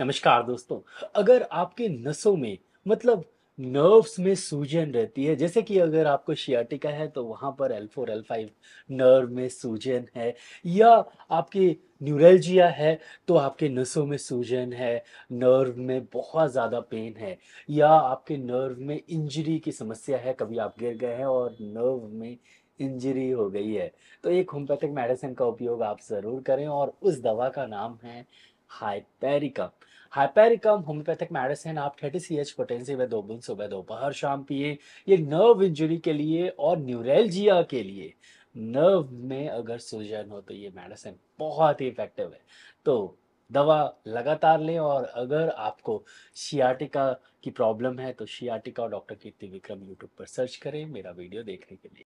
नमस्कार दोस्तों अगर आपके नसों में मतलब नर्व्स में सूजन रहती है जैसे कि अगर आपको शियाटिका है तो वहाँ पर एल फाइव नर्व में सूजन है या आपके न्यूरलजिया है तो आपके नसों में सूजन है नर्व में बहुत ज़्यादा पेन है या आपके नर्व में इंजरी की समस्या है कभी आप गिर गए हैं और नर्व में इंजरी हो गई है तो एक होम्योपैथिक मेडिसिन का उपयोग आप ज़रूर करें और उस दवा का नाम है हाइपेरिकम हाइपेरिकम होम्योपैथिक मेडिसिन आप थर्टी सी एच पोटेंसी में दो बुन सुबह दोपहर शाम पिए ये नर्व इंजरी के लिए और न्यूरेलजिया के लिए नर्व में अगर सूजन हो तो ये मेडिसिन बहुत ही इफेक्टिव है तो दवा लगातार लें और अगर आपको शियाटिका की प्रॉब्लम है तो शियाटिका और डॉक्टर कीर्ति विक्रम यूट्यूब पर सर्च करें मेरा वीडियो देखने के लिए